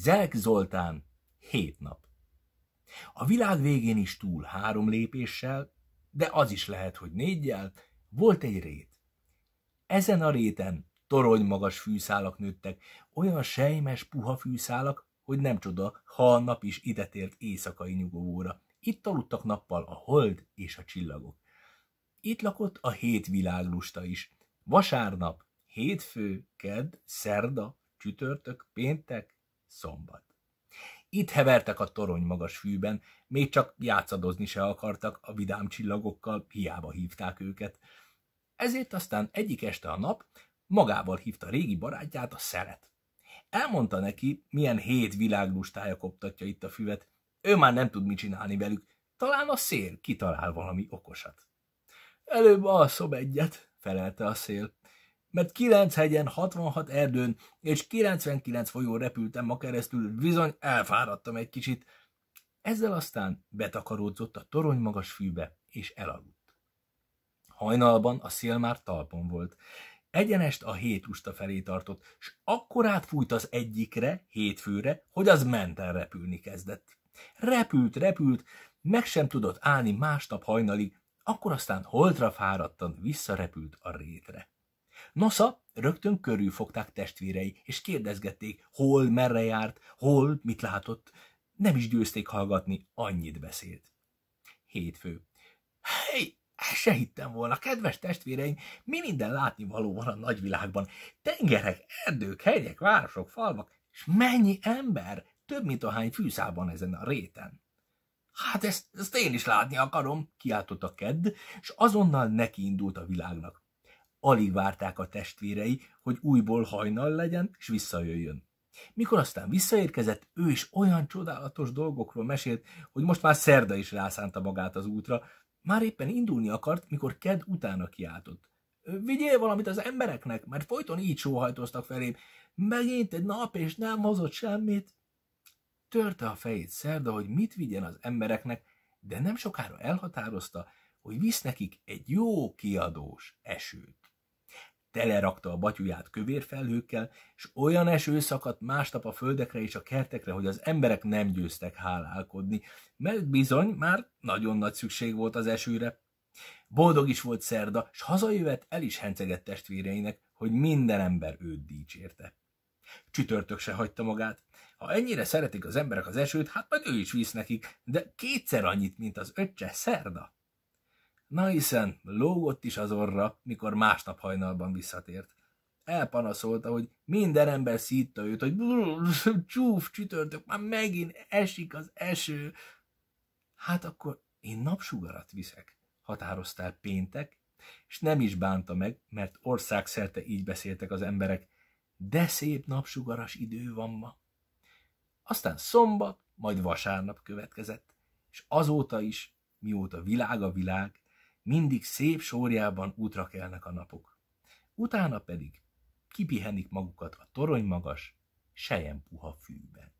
Zelk Zoltán, hét nap. A világ végén is túl három lépéssel, de az is lehet, hogy négyel, volt egy rét. Ezen a réten torony magas fűszálak nőttek, olyan sejmes, puha fűszálak, hogy nem csoda, ha a nap is ide tért éjszakai nyugovóra. Itt aludtak nappal a hold és a csillagok. Itt lakott a hét világlusta is. Vasárnap, hétfő, kedd, szerda, csütörtök, péntek, szombat. Itt hevertek a torony magas fűben, még csak játszadozni se akartak, a vidám csillagokkal hiába hívták őket. Ezért aztán egyik este a nap magával hívta régi barátját, a szeret. Elmondta neki, milyen hét világlustája koptatja itt a füvet. Ő már nem tud mit csinálni velük, talán a szél kitalál valami okosat. Előbb alszom egyet, felelte a szél mert 9 hegyen, 66 erdőn és 99 folyón repültem ma keresztül, bizony elfáradtam egy kicsit. Ezzel aztán betakaródzott a torony magas fűbe, és elaludt. Hajnalban a szél már talpon volt. Egyenest a hét usta felé tartott, s akkor átfújt az egyikre, hétfőre, hogy az menten repülni kezdett. Repült, repült, meg sem tudott állni másnap hajnalig, akkor aztán holtra fáradtan visszarepült a rétre. Nosza, rögtön körülfogták testvérei, és kérdezgették, hol, merre járt, hol, mit látott. Nem is győzték hallgatni, annyit beszélt. Hétfő. Hely, se hittem volna, kedves testvéreim, mi minden látni való van a nagyvilágban. Tengerek, erdők, hegyek, városok, falvak, és mennyi ember, több mint a hány fűszában ezen a réten. Hát ezt, ezt én is látni akarom, kiáltott a kedd, és azonnal neki indult a világnak. Alig várták a testvérei, hogy újból hajnal legyen, és visszajöjjön. Mikor aztán visszaérkezett, ő is olyan csodálatos dolgokról mesélt, hogy most már szerda is rászánta magát az útra, már éppen indulni akart, mikor Ked utána kiáltott. Vigyél valamit az embereknek, mert folyton így sóhajtoztak felém. Megint egy nap, és nem hozott semmit. Törte a fejét szerda, hogy mit vigyen az embereknek, de nem sokára elhatározta, hogy visz nekik egy jó kiadós esőt telerakta a batyuját kövérfelhőkkel, és olyan eső szakadt másnap a földekre és a kertekre, hogy az emberek nem győztek hálálkodni, mert bizony már nagyon nagy szükség volt az esőre. Boldog is volt szerda, s hazajövet el is hencegett testvéreinek, hogy minden ember őt dicsérte. Csütörtök se hagyta magát. Ha ennyire szeretik az emberek az esőt, hát majd ő is visz nekik, de kétszer annyit, mint az öccse szerda. Na hiszen lógott is az orra, mikor másnap hajnalban visszatért. Elpanaszolta, hogy minden ember szítta őt, hogy csúf, csütörtök, már megint esik az eső. Hát akkor én napsugarat viszek, határozta el péntek, és nem is bánta meg, mert országszerte így beszéltek az emberek, de szép napsugaras idő van ma. Aztán szombat, majd vasárnap következett, és azóta is, mióta világ a világ, mindig szép sorjában útra kelnek a napok. Utána pedig kipihenik magukat a torony magas, sejem puha fűben.